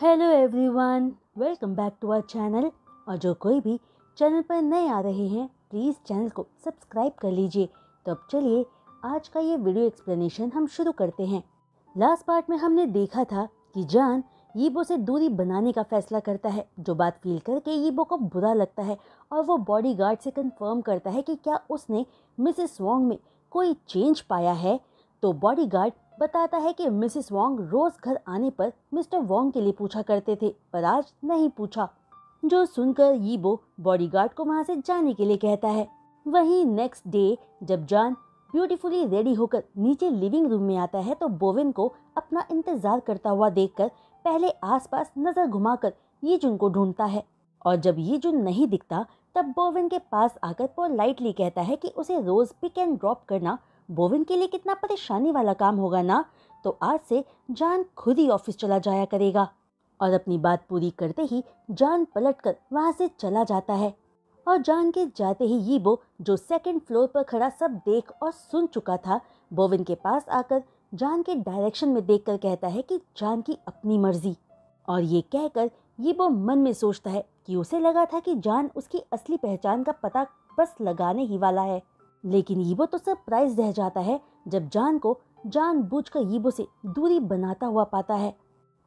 hello everyone welcome back to our channel और जो कोई भी चैनल पर नए आ रहे हैं प्लीज़ चैनल को सब्सक्राइब कर लीजिए तो अब चलिए आज का ये वीडियो एक्सप्लेनेशन हम शुरू करते हैं लास्ट पार्ट में हमने देखा था कि जान ईबो से दूरी बनाने का फैसला करता है जो बात फील करके ईबो को बुरा लगता है और वो बॉडी से कन्फर्म करता है कि क्या उसने मिसेस वॉन्ग में कोई चेंज पाया है तो बॉडीगार्ड बताता है कि मिसिस वोंग रोज़ घर आने पर मिस्टर वोंग के लिए पूछा करते थे पर आज नहीं पूछा जो सुनकर यीबो बॉडीगार्ड को वहाँ से जाने के लिए कहता है वहीं नेक्स्ट डे जब जान ब्यूटीफुली रेडी होकर नीचे लिविंग रूम में आता है तो बोविन को अपना इंतजार करता हुआ देखकर पहले आसपास नज़र घुमाकर यीजुन को ढूंढता है और जब ये जुन नहीं दिखता तब बोविन के पास आकर पोलाइटली लाइटली कहता है कि उसे रोज़ पिक एंड ड्रॉप करना बोविन के लिए कितना परेशानी वाला काम होगा ना तो आज से जान खुद ही ऑफिस चला जाया करेगा और अपनी बात पूरी करते ही जान पलट कर वहाँ से चला जाता है और जान के जाते ही यीबो जो सेकंड फ्लोर पर खड़ा सब देख और सुन चुका था बोविन के पास आकर जान के डायरेक्शन में देख कहता है कि जान की अपनी मर्जी और ये कहकर बो मन में सोचता है कि उसे लगा था कि जान उसकी असली पहचान का पता बस लगाने ही वाला है लेकिन ईबो तो सरप्राइज रह जाता है जब जान को कर ईबो से दूरी बनाता हुआ पाता है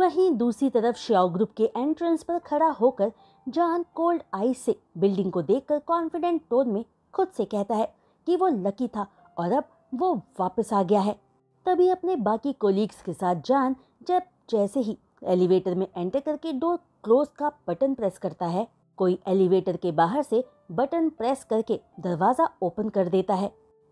वहीं दूसरी तरफ श्याओ ग्रुप के एंट्रेंस पर खड़ा होकर जान कोल्ड आइस से बिल्डिंग को देखकर कॉन्फिडेंट टोन में खुद से कहता है कि वो लकी था और अब वो वापस आ गया है तभी अपने बाकी कोलीग्स के साथ जान जब जैसे ही एलिवेटर में एंटर करके डोर क्लोज का बटन प्रेस करता है कोई एलिवेटर के बाहर से बटन प्रेस करके दरवाज़ा ओपन कर देता है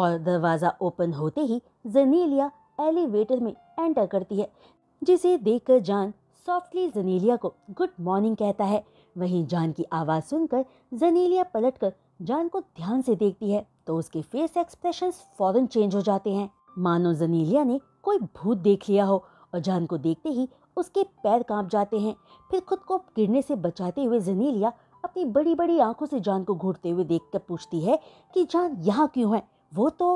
और दरवाज़ा ओपन होते ही जनीलिया एलिवेटर में एंटर करती है जिसे देखकर जान सॉफ्टली जनीलिया को गुड मॉर्निंग कहता है वहीं जान की आवाज़ सुनकर जनीलिया पलटकर जान को ध्यान से देखती है तो उसके फेस एक्सप्रेशन फौरन चेंज हो जाते हैं मानो जनीलिया ने कोई भूत देख लिया हो और जान को देखते ही उसके पैर कांप जाते हैं फिर खुद को गिरने से बचाते हुए जनीलिया अपनी बड़ी बड़ी आंखों से जान को घूरते हुए देख पूछती है कि जान यहाँ क्यों है वो तो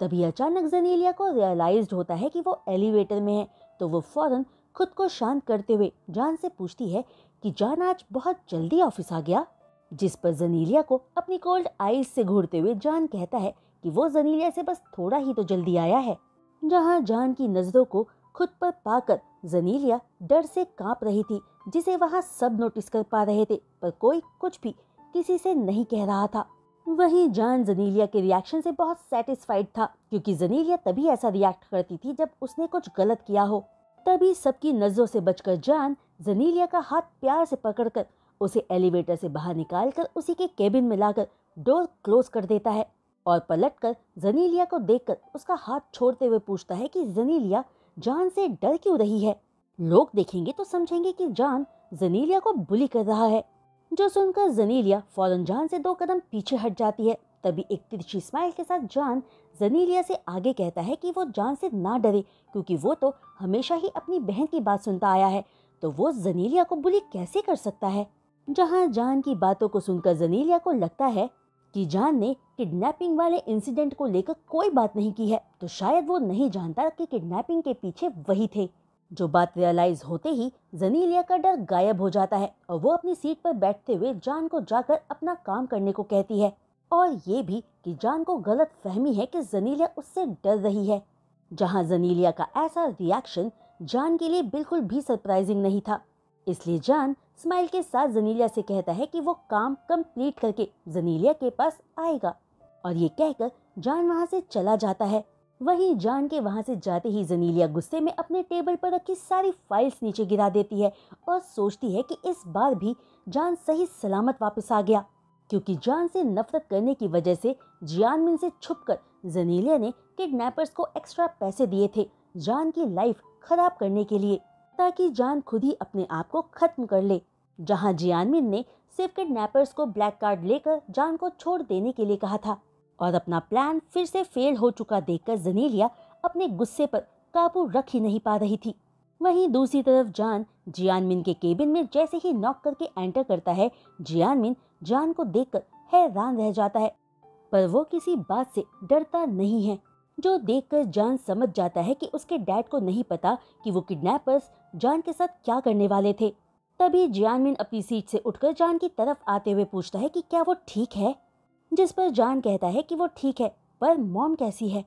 तभी अचानक जनीलिया को रियलाइज होता है कि वो एलिवेटर में है तो वो फौरन खुद को शांत करते हुए जान से पूछती है कि जान आज बहुत जल्दी ऑफिस आ गया जिस पर जनीलिया को अपनी कोल्ड आइज से घूरते हुए जान कहता है कि वो जनीलिया से बस थोड़ा ही तो जल्दी आया है जहाँ जान की नज़रों को खुद पर पाकर जनीलिया डर से कांप रही थी जिसे वहाँ सब नोटिस कर पा रहे थे पर कोई कुछ भी किसी से नहीं कह रहा था वहीं जान जनीलिया के रिएक्शन से बहुत सेटिस्फाइड था क्योंकि जनीलिया तभी ऐसा रिएक्ट करती थी जब उसने कुछ गलत किया हो तभी सबकी नज़रों से बचकर जान जनीलिया का हाथ प्यार से पकड़कर उसे एलिवेटर से बाहर निकालकर उसी के केबिन में लाकर डोर क्लोज कर देता है और पलटकर जनीलिया को देखकर उसका हाथ छोड़ते हुए पूछता है कि जनीलिया जान से डर क्यों रही है लोग देखेंगे तो समझेंगे कि जान जनीलिया को बुली कर रहा है जो सुनकर जनीलिया फौरन जान से दो कदम पीछे हट जाती है तभी एक तिरछी स्माइल के साथ जान जनीलिया से आगे कहता है कि वो जान से ना डरे क्योंकि वो तो हमेशा ही अपनी बहन की बात सुनता आया है तो वो जनीलिया को बुली कैसे कर सकता है जहाँ जान की बातों को सुनकर जनीलिया को लगता है कि जान ने किडनैपिंग वाले इंसिडेंट को लेकर कोई बात नहीं की है तो शायद वो नहीं जानता कि किडनैपिंग के पीछे वही थे जो बात रियलाइज होते ही जनीलिया का डर गायब हो जाता है और वो अपनी सीट पर बैठते हुए जान को जाकर अपना काम करने को कहती है और ये भी कि जान को गलत फहमी है कि जनीलिया उससे डर रही है जहाँ जनीलिया का ऐसा रिएक्शन जान के लिए बिल्कुल भी सरप्राइजिंग नहीं था इसलिए जान स्माइल के साथ जनीलिया से कहता है कि वो काम कंप्लीट करके जनीलिया के पास आएगा और ये कहकर जान वहाँ से चला जाता है वही जान के वहाँ से जाते ही जनीलिया गुस्से में अपने टेबल पर रखी सारी फाइल्स नीचे गिरा देती है और सोचती है कि इस बार भी जान सही सलामत वापस आ गया क्योंकि जान से नफरत करने की वजह से जियानमिन से छुपकर जनीलिया ने किडनैपर्स को एक्स्ट्रा पैसे दिए थे जान की लाइफ खराब करने के लिए ताकि जान खुद ही अपने आप को खत्म कर ले जहां जियानमिन ने सिर्फ किडनैपर्स को ब्लैक कार्ड लेकर जान को छोड़ देने के लिए कहा था और अपना प्लान फिर से फेल हो चुका देखकर जनीलिया अपने गुस्से पर काबू रख ही नहीं पा रही थी वहीं दूसरी तरफ जान जियानमिन के केबिन में जैसे ही नॉक करके एंटर करता है जियानमिन जान को देखकर हैरान रह जाता है पर वो किसी बात से डरता नहीं है जो देखकर जान समझ जाता है कि उसके डैड को नहीं पता कि वो किडनैपर्स जान के साथ क्या करने वाले थे तभी जियानमिन अपनी सीट से उठकर जान की तरफ आते हुए पूछता है कि क्या वो ठीक है जिस पर जान कहता है कि वो ठीक है पर मॉम कैसी है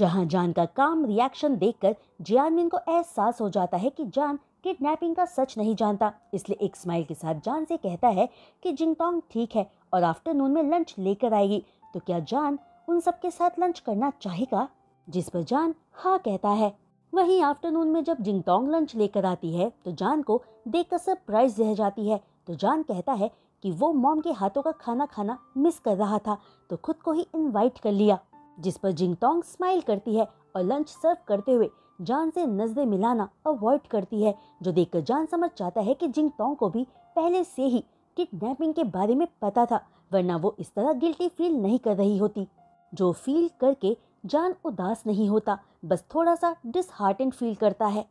जहां जान का काम रिएक्शन देखकर जियानमिन को एहसास हो जाता है कि जान किडनैपिंग का सच नहीं जानता इसलिए एक स्माइल के साथ जान से कहता है कि जिंगटोंग ठीक है और आफ्टरनून में लंच लेकर आएगी तो क्या जान उन सबके साथ लंच करना चाहेगा जिस पर जान हाँ कहता है वहीं आफ्टरनून में जब जिंगटोंग लंच लेकर आती है तो जान को देखकर सरप्राइज रह जाती है तो जान कहता है कि वो मॉम के हाथों का खाना खाना मिस कर रहा था तो खुद को ही इनवाइट कर लिया जिस पर जिंगटोंग स्माइल करती है और लंच सर्व करते हुए जान से नजरें मिलाना अवॉइड करती है जो देखकर जान समझ जाता है कि जिंगटोंग को भी पहले से ही किडनैपिंग के बारे में पता था वरना वो इस तरह गिल्टी फील नहीं कर रही होती जो फील करके जान उदास नहीं होता बस थोड़ा सा डिसहार्टेंड फील करता है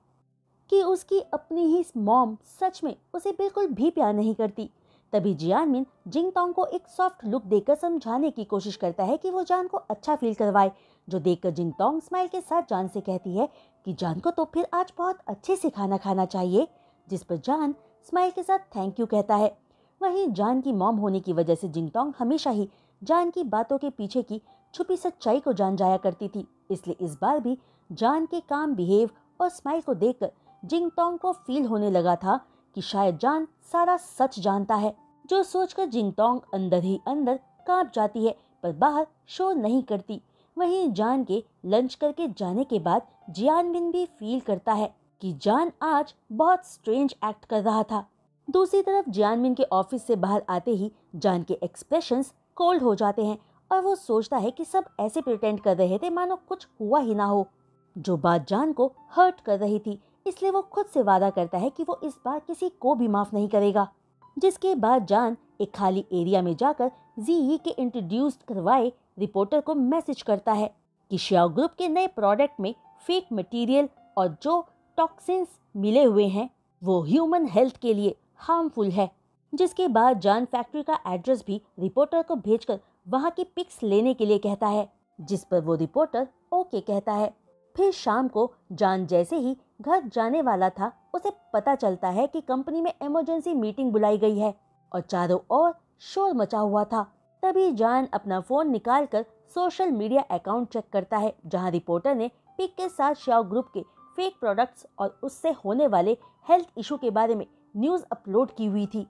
कि उसकी अपनी ही मॉम सच में उसे बिल्कुल भी प्यार नहीं करती तभी जियानमिन जिंगतोंग को एक सॉफ्ट लुक देकर समझाने की कोशिश करता है कि वो जान को अच्छा फील करवाए जो देखकर जिंगतोंग स्माइल के साथ जान से कहती है कि जान को तो फिर आज बहुत अच्छे से खाना खाना चाहिए जिस पर जान स्माइल के साथ थैंक यू कहता है वहीं जान की मॉम होने की वजह से जिंगटोंग हमेशा ही जान की बातों के पीछे की छुपी सच्चाई को जान जाया करती थी इसलिए इस बार भी जान के काम बिहेव और स्माइल को देखकर जिंगटोंग को फील होने लगा था कि शायद जान सारा सच जानता है जो सोचकर जिंगटोंग अंदर ही अंदर कांप जाती है पर बाहर शोर नहीं करती वहीं जान के लंच करके जाने के बाद जियानबिन भी फील करता है कि जान आज बहुत स्ट्रेंज एक्ट कर रहा था दूसरी तरफ बिन के ऑफिस से बाहर आते ही जान के एक्सप्रेशन कोल्ड हो जाते हैं और वो सोचता है कि सब ऐसे प्रिटेंड कर रहे थे मानो कुछ हुआ ही ना हो जो बात जान को हर्ट कर रही थी इसलिए वो खुद से वादा करता है कि वो इस बार किसी को भी माफ नहीं करेगा जिसके बाद जान एक खाली एरिया में जाकर जी के इंट्रोड्यूस करवाए रिपोर्टर को मैसेज करता है कि श्याओ ग्रुप के नए प्रोडक्ट में फेक मटेरियल और जो टॉक्सिन्स मिले हुए हैं वो ह्यूमन हेल्थ के लिए हार्मफुल है जिसके बाद जान फैक्ट्री का एड्रेस भी रिपोर्टर को भेजकर वहाँ की पिक्स लेने के लिए कहता है जिस पर वो रिपोर्टर ओके कहता है फिर शाम को जान जैसे ही घर जाने वाला था उसे पता चलता है कि कंपनी में इमरजेंसी मीटिंग बुलाई गई है और चारों ओर शोर मचा हुआ था तभी जान अपना फोन निकाल कर सोशल मीडिया अकाउंट चेक करता है जहां रिपोर्टर ने पिक के साथ श्याव ग्रुप के फेक प्रोडक्ट्स और उससे होने वाले हेल्थ इशू के बारे में न्यूज़ अपलोड की हुई थी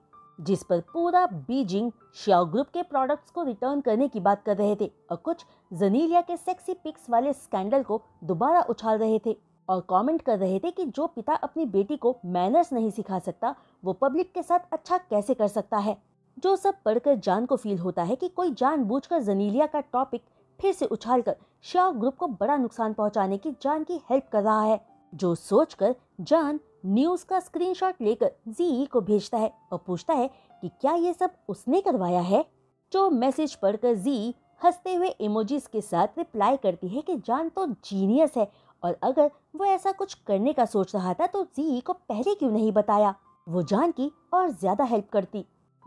जिस पर पूरा बीजिंग श्याव ग्रुप के प्रोडक्ट्स को रिटर्न करने की बात कर रहे थे और कुछ जनीलिया के सेक्सी पिक्स वाले स्कैंडल को दोबारा उछाल रहे थे और कमेंट कर रहे थे कि जो पिता अपनी बेटी को मैनर्स नहीं सिखा सकता वो पब्लिक के साथ अच्छा कैसे कर सकता है जो सब पढ़कर जान को फील होता है कि कोई जानबूझकर जनीलिया का टॉपिक फिर से उछालकर श्या ग्रुप को बड़ा नुकसान पहुंचाने की जान की हेल्प कर रहा है जो सोचकर जान न्यूज का स्क्रीनशॉट लेकर जी को भेजता है और पूछता है कि क्या ये सब उसने करवाया है जो मैसेज पढ़कर जी हंसते हुए इमोजीज के साथ रिप्लाई करती है कि जान तो जीनियस है और अगर वो ऐसा कुछ करने का सोच रहा था तो जी को पहले क्यों नहीं बताया वो जान की और ज्यादा हेल्प करती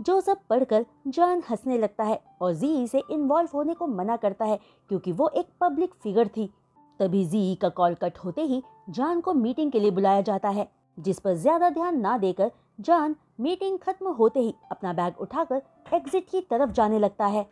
जो सब पढ़कर जॉन हंसने लगता है और जी से इन्वॉल्व होने को मना करता है क्योंकि वो एक पब्लिक फिगर थी तभी जी का कॉल कट होते ही जॉन को मीटिंग के लिए बुलाया जाता है जिस पर ज्यादा ध्यान ना देकर जॉन मीटिंग खत्म होते ही अपना बैग उठाकर एग्जिट की तरफ जाने लगता है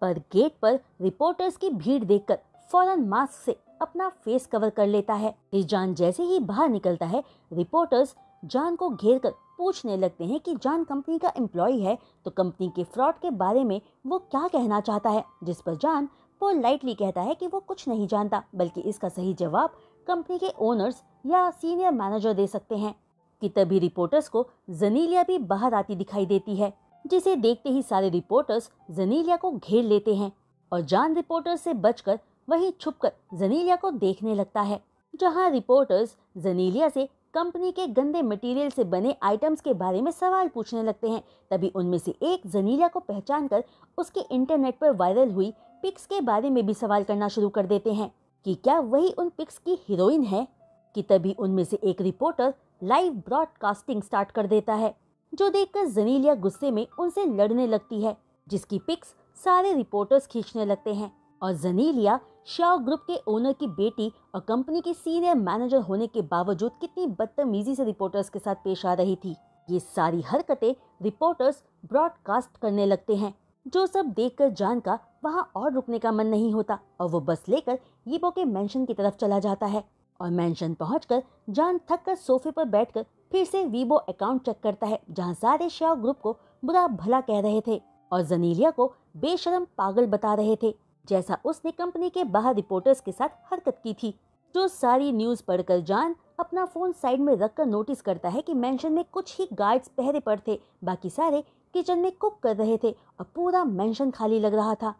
पर गेट पर रिपोर्टर्स की भीड़ देखकर फौरन मास्क से अपना फेस कवर कर लेता है जान जैसे ही बाहर निकलता है रिपोर्टर्स जान को घेर कर पूछने लगते हैं कि जान कंपनी का एम्प्लॉय है तो कंपनी के फ्रॉड के बारे में वो क्या कहना चाहता है जिस पर जान पोल लाइटली कहता है कि वो कुछ नहीं जानता बल्कि इसका सही जवाब कंपनी के ओनर्स या सीनियर मैनेजर दे सकते हैं कि तभी रिपोर्टर्स को जनीलिया भी बाहर आती दिखाई देती है जिसे देखते ही सारे रिपोर्टर्स जनीलिया को घेर लेते हैं और जान रिपोर्टर्स से बचकर वहीं छुपकर जनीलिया को देखने लगता है जहां रिपोर्टर्स जनीलिया से कंपनी के गंदे मटेरियल से बने आइटम्स के बारे में सवाल पूछने लगते हैं तभी उनमें से एक जनीलिया को पहचान कर उसके इंटरनेट पर वायरल हुई पिक्स के बारे में भी सवाल करना शुरू कर देते हैं कि क्या वही उन पिक्स की हीरोइन है कि तभी उनमें से एक रिपोर्टर लाइव ब्रॉडकास्टिंग स्टार्ट कर देता है जो देखकर जनीलिया गुस्से में उनसे लड़ने लगती है जिसकी पिक्स सारे रिपोर्टर्स खींचने लगते हैं और जनीलिया शाह ग्रुप के ओनर की बेटी और कंपनी की सीनियर मैनेजर होने के बावजूद कितनी बदतमीजी से रिपोर्टर्स के साथ पेश आ रही थी ये सारी हरकतें रिपोर्टर्स ब्रॉडकास्ट करने लगते हैं जो सब देखकर जान का वहाँ और रुकने का मन नहीं होता और वो बस लेकर ये बोके मेंशन की तरफ चला जाता है और मेंशन पहुंचकर जान थक कर सोफे पर बैठकर फिर से वीबो अकाउंट चेक करता है जहाँ सारे श्याव ग्रुप को बुरा भला कह रहे थे और जनीलिया को बेशरम पागल बता रहे थे जैसा उसने कंपनी के बाहर रिपोर्टर्स के साथ हरकत की थी जो सारी न्यूज़ पढ़कर जान अपना फ़ोन साइड में रखकर नोटिस करता है कि मेंशन में कुछ ही गार्ड्स पहरे पर थे बाकी सारे किचन में कुक कर रहे थे और पूरा मेंशन खाली लग रहा था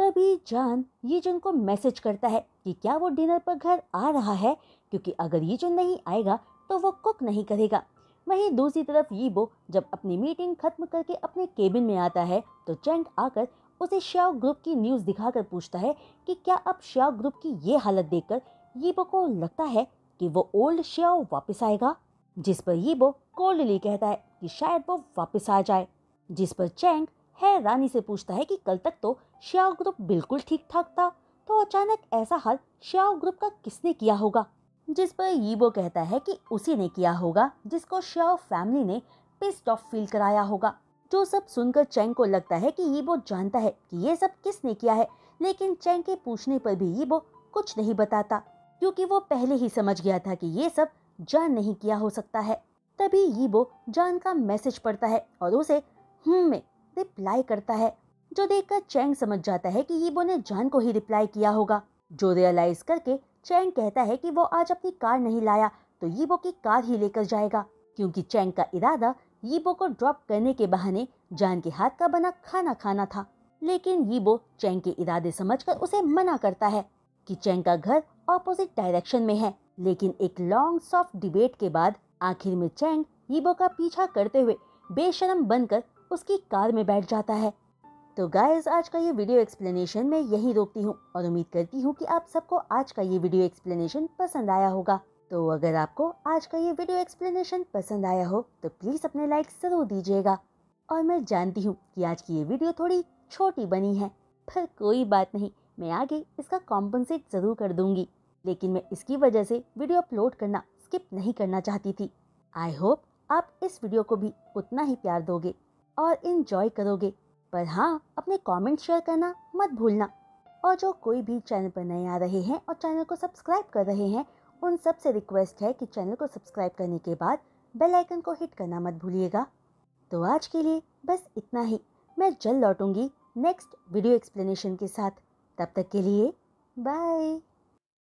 तभी जान ये जन को मैसेज करता है कि क्या वो डिनर पर घर आ रहा है क्योंकि अगर ये जन नहीं आएगा तो वो कुक नहीं करेगा वहीं दूसरी तरफ ये जब अपनी मीटिंग खत्म करके अपने केबिन में आता है तो चैंग आकर उसे श्याव ग्रुप की न्यूज़ दिखाकर पूछता है कि क्या अब श्याव ग्रुप की ये हालत देखकर यीबो को लगता है कि वो ओल्ड श्याव वापस आएगा जिस पर यीबो कोल्डली कहता है कि शायद वो वापस आ जाए जिस पर चैंग है रानी से पूछता है कि कल तक तो श्याव ग्रुप बिल्कुल ठीक ठाक था तो अचानक ऐसा हाल श्याव ग्रुप का किसने किया होगा जिस पर यीबो कहता है कि उसी ने किया होगा जिसको श्याव फैमिली ने पिस्ड ऑफ फील कराया होगा जो तो सब सुनकर चैंग को लगता है कि ईबो जानता है कि ये सब किसने किया है लेकिन चैंग के पूछने पर भी ईबो कुछ नहीं बताता क्योंकि वो पहले ही समझ गया था कि ये सब जान नहीं किया हो सकता है तभी ईबो जान का मैसेज पढ़ता है और उसे हम हम्म, में रिप्लाई करता है जो देखकर चैंग समझ जाता है कि ईबो ने जान को ही रिप्लाई किया होगा जो रियलाइज करके चैंग कहता है कि वो आज अपनी कार नहीं लाया तो ईबो की कार ही लेकर जाएगा क्योंकि चैंग का इरादा यीबो को ड्रॉप करने के बहाने जान के हाथ का बना खाना खाना था लेकिन यीबो चैंग के इरादे समझकर उसे मना करता है कि चैंग का घर ऑपोजिट डायरेक्शन में है लेकिन एक लॉन्ग सॉफ्ट डिबेट के बाद आखिर में चैंग यीबो का पीछा करते हुए बेशरम बनकर उसकी कार में बैठ जाता है तो गाइज आज का ये वीडियो एक्सप्लेनेशन मैं यहीं रोकती हूँ और उम्मीद करती हूँ कि आप सबको आज का ये वीडियो एक्सप्लेनेशन पसंद आया होगा तो अगर आपको आज का ये वीडियो एक्सप्लेनेशन पसंद आया हो तो प्लीज़ अपने लाइक ज़रूर दीजिएगा और मैं जानती हूँ कि आज की ये वीडियो थोड़ी छोटी बनी है पर कोई बात नहीं मैं आगे इसका कॉम्पनसेट ज़रूर कर दूंगी लेकिन मैं इसकी वजह से वीडियो अपलोड करना स्किप नहीं करना चाहती थी आई होप आप इस वीडियो को भी उतना ही प्यार दोगे और इन्जॉय करोगे पर हाँ अपने कमेंट शेयर करना मत भूलना और जो कोई भी चैनल पर नए आ रहे हैं और चैनल को सब्सक्राइब कर रहे हैं उन सब से रिक्वेस्ट है कि चैनल को सब्सक्राइब करने के बाद बेल आइकन को हिट करना मत भूलिएगा तो आज के लिए बस इतना ही मैं जल्द लौटूंगी नेक्स्ट वीडियो एक्सप्लेनेशन के साथ तब तक के लिए बाय